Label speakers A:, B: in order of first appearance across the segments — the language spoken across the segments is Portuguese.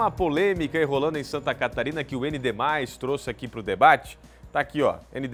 A: uma polêmica aí rolando em Santa Catarina que o ND+, mais trouxe aqui para o debate. Tá aqui, ó, ND+,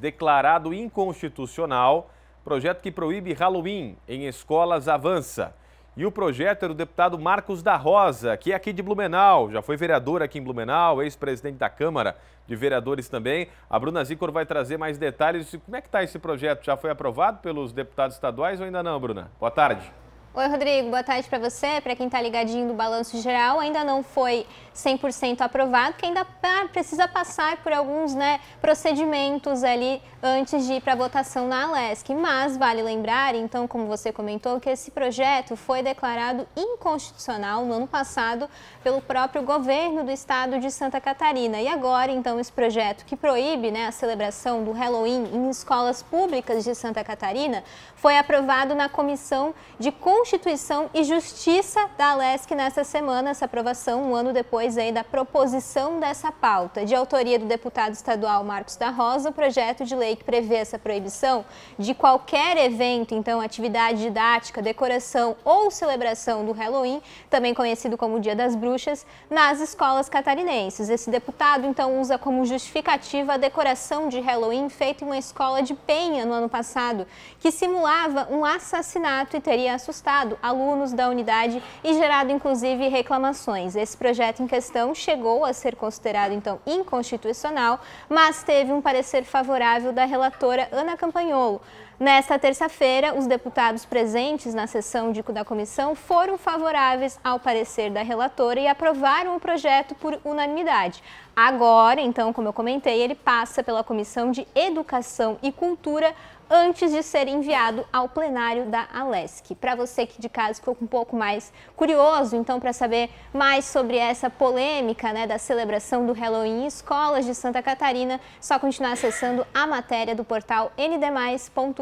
A: declarado inconstitucional, projeto que proíbe Halloween em escolas avança. E o projeto era é do deputado Marcos da Rosa, que é aqui de Blumenau, já foi vereador aqui em Blumenau, ex-presidente da Câmara de Vereadores também. A Bruna Zicor vai trazer mais detalhes. Como é que está esse projeto? Já foi aprovado pelos deputados estaduais ou ainda não, Bruna? Boa tarde.
B: Oi, Rodrigo, boa tarde para você. Para quem está ligadinho do Balanço Geral, ainda não foi 100% aprovado, que ainda precisa passar por alguns né, procedimentos ali antes de ir para votação na Alesc. Mas vale lembrar, então, como você comentou, que esse projeto foi declarado inconstitucional no ano passado pelo próprio governo do estado de Santa Catarina. E agora, então, esse projeto que proíbe né, a celebração do Halloween em escolas públicas de Santa Catarina foi aprovado na Comissão de Constituição Constituição e Justiça da Alesc nesta semana, essa aprovação, um ano depois aí da proposição dessa pauta. De autoria do deputado estadual Marcos da Rosa, o projeto de lei que prevê essa proibição de qualquer evento, então atividade didática, decoração ou celebração do Halloween, também conhecido como Dia das Bruxas, nas escolas catarinenses. Esse deputado, então, usa como justificativa a decoração de Halloween feita em uma escola de Penha no ano passado, que simulava um assassinato e teria assustado alunos da unidade e gerado inclusive reclamações. Esse projeto em questão chegou a ser considerado então inconstitucional, mas teve um parecer favorável da relatora Ana Campanholo. Nesta terça-feira, os deputados presentes na sessão de, da comissão foram favoráveis ao parecer da relatora e aprovaram o projeto por unanimidade. Agora, então, como eu comentei, ele passa pela Comissão de Educação e Cultura antes de ser enviado ao plenário da Alesc. Para você que de casa ficou um pouco mais curioso, então, para saber mais sobre essa polêmica né, da celebração do Halloween em escolas de Santa Catarina, só continuar acessando a matéria do portal ndmais.com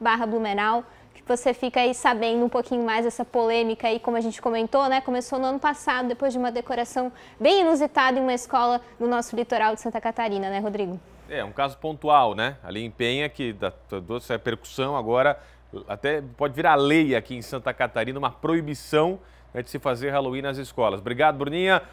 B: barra Blumenau, que você fica aí sabendo um pouquinho mais dessa polêmica aí, como a gente comentou, né? Começou no ano passado, depois de uma decoração bem inusitada em uma escola no nosso litoral de Santa Catarina, né, Rodrigo?
A: É, um caso pontual, né? Ali em Penha, que da, toda essa repercussão agora até pode virar lei aqui em Santa Catarina, uma proibição né, de se fazer Halloween nas escolas. Obrigado, Bruninha.